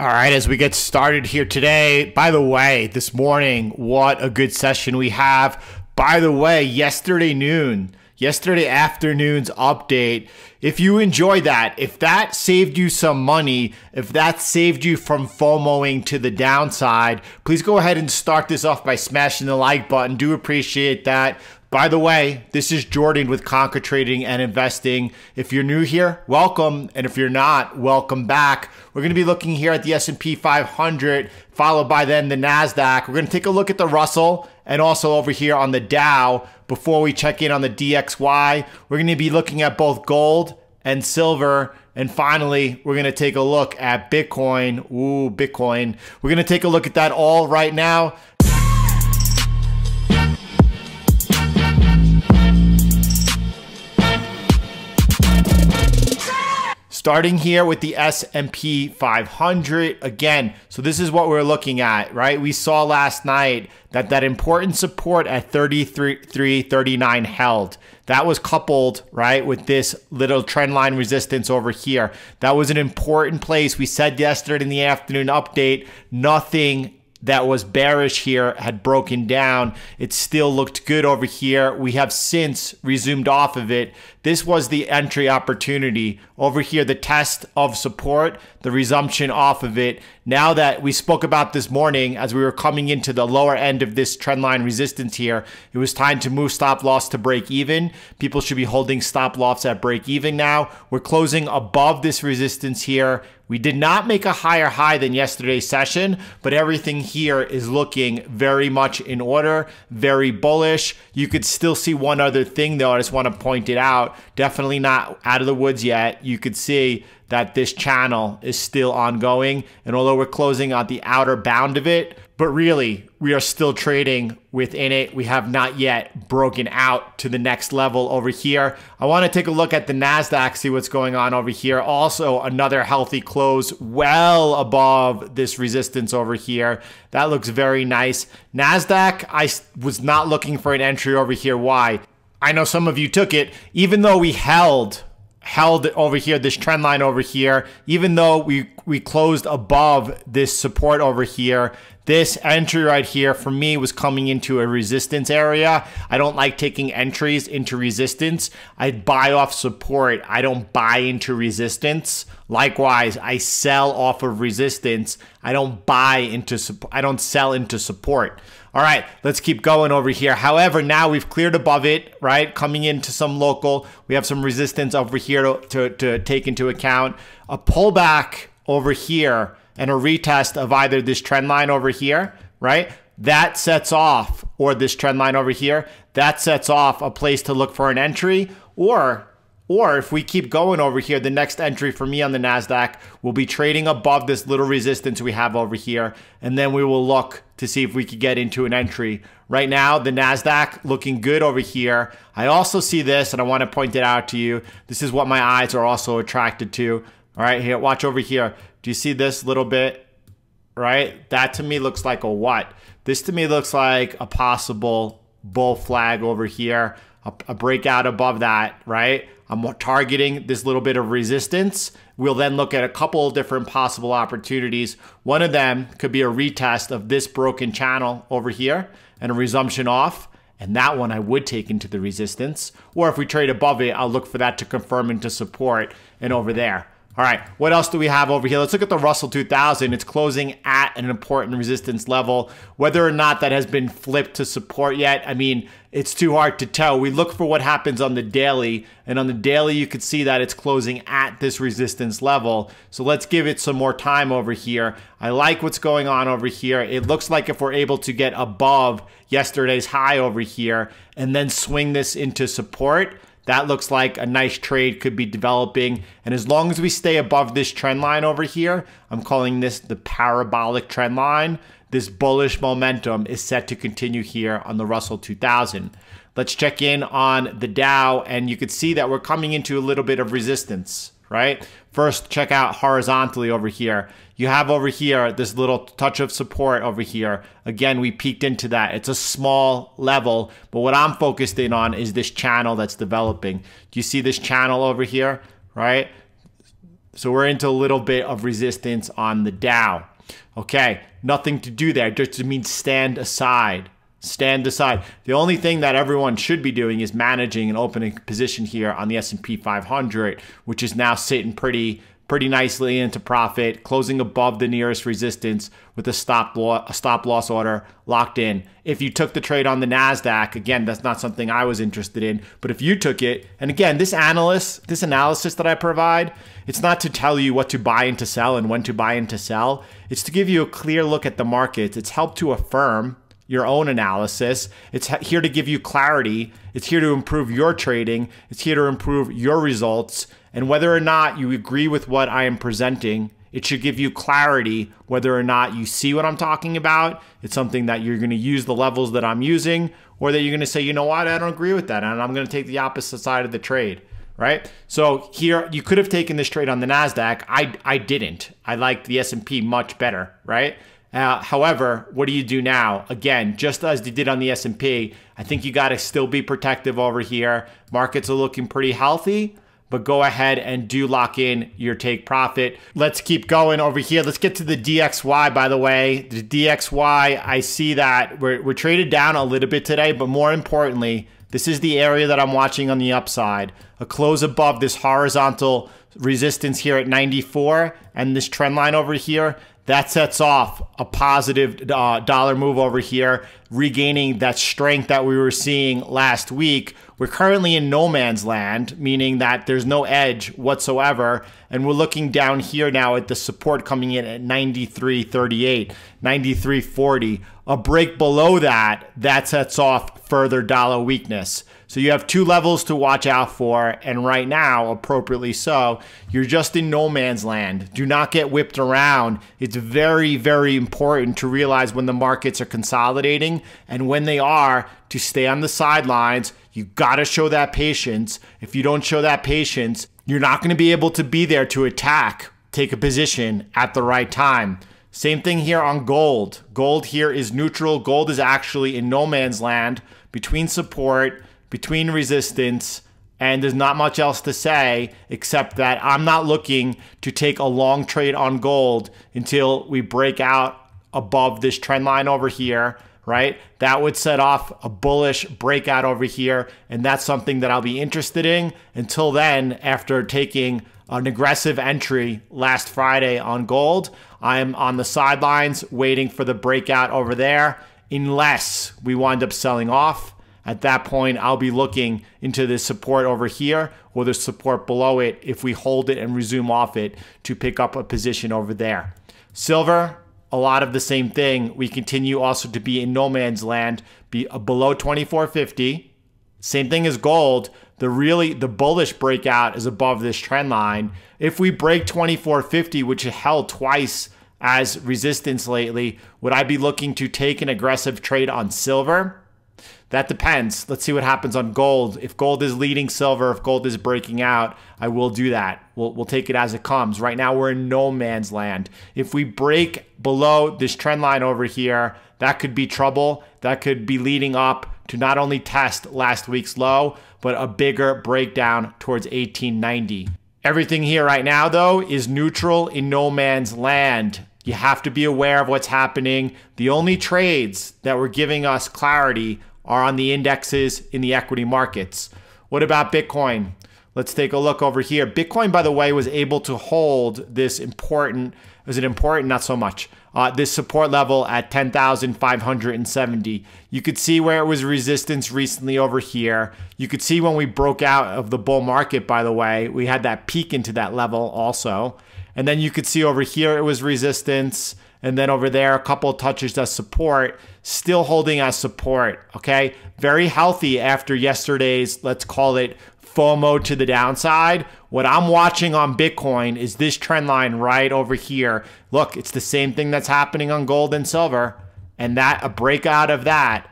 All right, as we get started here today, by the way, this morning, what a good session we have. By the way, yesterday noon, yesterday afternoon's update. If you enjoy that, if that saved you some money, if that saved you from FOMOing to the downside, please go ahead and start this off by smashing the like button. Do appreciate that. By the way, this is Jordan with Conquer Trading and Investing. If you're new here, welcome, and if you're not, welcome back. We're going to be looking here at the S&P 500, followed by then the Nasdaq. We're going to take a look at the Russell and also over here on the Dow. Before we check in on the DXY, we're going to be looking at both gold and silver. And finally, we're going to take a look at Bitcoin. Ooh, Bitcoin. We're going to take a look at that all right now. starting here with the S&P 500 again. So this is what we're looking at, right? We saw last night that that important support at 33.39 held. That was coupled, right, with this little trend line resistance over here. That was an important place. We said yesterday in the afternoon update, nothing that was bearish here had broken down. It still looked good over here. We have since resumed off of it. This was the entry opportunity. Over here, the test of support, the resumption off of it. Now that we spoke about this morning, as we were coming into the lower end of this trend line resistance here, it was time to move stop loss to break even. People should be holding stop loss at break even now. We're closing above this resistance here. We did not make a higher high than yesterday's session, but everything here is looking very much in order, very bullish. You could still see one other thing though, I just want to point it out. Definitely not out of the woods yet. You could see that this channel is still ongoing. And although we're closing on the outer bound of it, but really, we are still trading within it. We have not yet broken out to the next level over here. I want to take a look at the NASDAQ, see what's going on over here. Also, another healthy close well above this resistance over here. That looks very nice. NASDAQ, I was not looking for an entry over here. Why? I know some of you took it, even though we held held over here, this trend line over here, even though we, we closed above this support over here, this entry right here for me was coming into a resistance area. I don't like taking entries into resistance. I buy off support. I don't buy into resistance. Likewise, I sell off of resistance. I don't buy into I don't sell into support. All right, let's keep going over here. However, now we've cleared above it, right? Coming into some local, we have some resistance over here to, to, to take into account. A pullback over here and a retest of either this trend line over here, right? That sets off, or this trend line over here, that sets off a place to look for an entry, or or if we keep going over here, the next entry for me on the NASDAQ will be trading above this little resistance we have over here. And then we will look to see if we could get into an entry. Right now, the NASDAQ looking good over here. I also see this, and I want to point it out to you. This is what my eyes are also attracted to. All right, here, watch over here. Do you see this little bit? Right? That to me looks like a what? This to me looks like a possible bull flag over here, a, a breakout above that, right? I'm targeting this little bit of resistance. We'll then look at a couple of different possible opportunities. One of them could be a retest of this broken channel over here and a resumption off. And that one I would take into the resistance. Or if we trade above it, I'll look for that to confirm into support and over there. All right, what else do we have over here? Let's look at the Russell 2000. It's closing at an important resistance level. Whether or not that has been flipped to support yet, I mean, it's too hard to tell. We look for what happens on the daily, and on the daily, you could see that it's closing at this resistance level. So let's give it some more time over here. I like what's going on over here. It looks like if we're able to get above yesterday's high over here and then swing this into support, that looks like a nice trade could be developing. And as long as we stay above this trend line over here, I'm calling this the parabolic trend line. This bullish momentum is set to continue here on the Russell 2000. Let's check in on the Dow, and you can see that we're coming into a little bit of resistance right? First, check out horizontally over here. You have over here this little touch of support over here. Again, we peeked into that. It's a small level, but what I'm focused in on is this channel that's developing. Do you see this channel over here, right? So we're into a little bit of resistance on the Dow. Okay, nothing to do there. Just means stand aside stand aside. The only thing that everyone should be doing is managing an opening position here on the S&P 500, which is now sitting pretty pretty nicely into profit, closing above the nearest resistance with a stop loss, a stop loss order locked in. If you took the trade on the Nasdaq, again, that's not something I was interested in, but if you took it, and again, this analyst, this analysis that I provide, it's not to tell you what to buy and to sell and when to buy and to sell. It's to give you a clear look at the markets. It's helped to affirm your own analysis. It's here to give you clarity. It's here to improve your trading. It's here to improve your results. And whether or not you agree with what I am presenting, it should give you clarity whether or not you see what I'm talking about. It's something that you're going to use the levels that I'm using, or that you're going to say, you know what, I don't agree with that. And I'm going to take the opposite side of the trade right? So here you could have taken this trade on the Nasdaq. I I didn't. I liked the S&P much better, right? Uh, however, what do you do now? Again, just as you did on the S&P, I think you got to still be protective over here. Markets are looking pretty healthy, but go ahead and do lock in your take profit. Let's keep going over here. Let's get to the DXY, by the way. The DXY, I see that we're, we're traded down a little bit today, but more importantly, this is the area that I'm watching on the upside. A close above this horizontal resistance here at 94 and this trend line over here that sets off a positive uh, dollar move over here, regaining that strength that we were seeing last week. We're currently in no man's land, meaning that there's no edge whatsoever. And we're looking down here now at the support coming in at 93.38. 93.40. A break below that, that sets off further dollar weakness. So you have two levels to watch out for. And right now, appropriately so, you're just in no man's land. Do not get whipped around. It's very, very important to realize when the markets are consolidating and when they are to stay on the sidelines. You got to show that patience. If you don't show that patience, you're not going to be able to be there to attack, take a position at the right time. Same thing here on gold. Gold here is neutral. Gold is actually in no man's land between support, between resistance, and there's not much else to say except that I'm not looking to take a long trade on gold until we break out above this trend line over here right? That would set off a bullish breakout over here. And that's something that I'll be interested in until then, after taking an aggressive entry last Friday on gold. I'm on the sidelines waiting for the breakout over there, unless we wind up selling off. At that point, I'll be looking into the support over here or the support below it if we hold it and resume off it to pick up a position over there. Silver, a lot of the same thing. We continue also to be in no man's land, be uh, below 2450. Same thing as gold. The really the bullish breakout is above this trend line. If we break 2450, which held twice as resistance lately, would I be looking to take an aggressive trade on silver? That depends. Let's see what happens on gold. If gold is leading silver, if gold is breaking out, I will do that. We'll, we'll take it as it comes. Right now, we're in no man's land. If we break below this trend line over here, that could be trouble. That could be leading up to not only test last week's low, but a bigger breakdown towards 1890. Everything here right now, though, is neutral in no man's land. You have to be aware of what's happening. The only trades that were giving us clarity are on the indexes in the equity markets. What about Bitcoin? Let's take a look over here. Bitcoin, by the way, was able to hold this important, is it important? Not so much. Uh, this support level at 10,570. You could see where it was resistance recently over here. You could see when we broke out of the bull market, by the way, we had that peak into that level also. And then you could see over here it was resistance. And then over there, a couple touches of support, still holding as support. Okay. Very healthy after yesterday's, let's call it FOMO to the downside. What I'm watching on Bitcoin is this trend line right over here. Look, it's the same thing that's happening on gold and silver. And that a breakout of that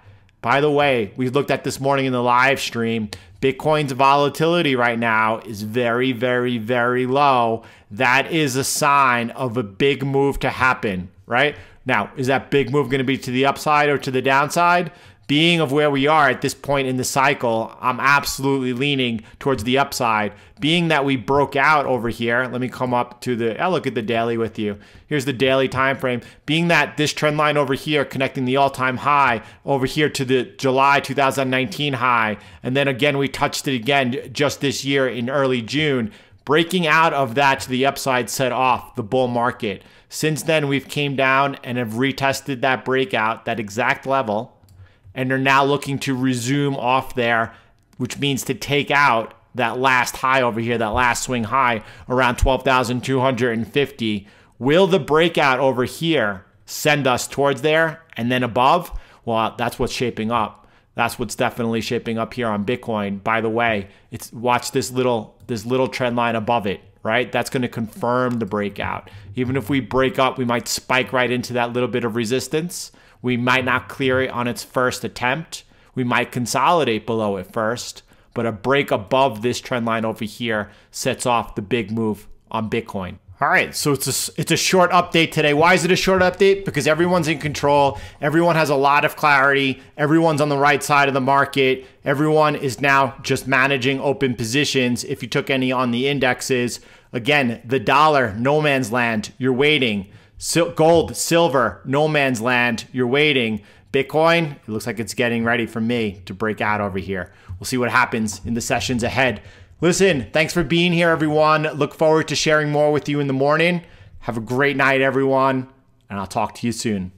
by the way, we looked at this morning in the live stream. Bitcoin's volatility right now is very, very, very low. That is a sign of a big move to happen, right? Now, is that big move going to be to the upside or to the downside? being of where we are at this point in the cycle, I'm absolutely leaning towards the upside. Being that we broke out over here, let me come up to the, I'll eh, look at the daily with you. Here's the daily time frame. Being that this trend line over here connecting the all-time high over here to the July 2019 high, and then again, we touched it again just this year in early June, breaking out of that to the upside set off the bull market. Since then, we've came down and have retested that breakout, that exact level, and they're now looking to resume off there, which means to take out that last high over here, that last swing high around 12,250. Will the breakout over here send us towards there and then above? Well, that's what's shaping up. That's what's definitely shaping up here on Bitcoin. By the way, it's watch this little this little trend line above it, right? That's going to confirm the breakout. Even if we break up, we might spike right into that little bit of resistance we might not clear it on its first attempt. We might consolidate below it first, but a break above this trend line over here sets off the big move on Bitcoin. All right, so it's a, it's a short update today. Why is it a short update? Because everyone's in control. Everyone has a lot of clarity. Everyone's on the right side of the market. Everyone is now just managing open positions if you took any on the indexes. Again, the dollar, no man's land, you're waiting sil- gold, silver, no man's land. You're waiting. Bitcoin, it looks like it's getting ready for me to break out over here. We'll see what happens in the sessions ahead. Listen, thanks for being here, everyone. Look forward to sharing more with you in the morning. Have a great night, everyone, and I'll talk to you soon.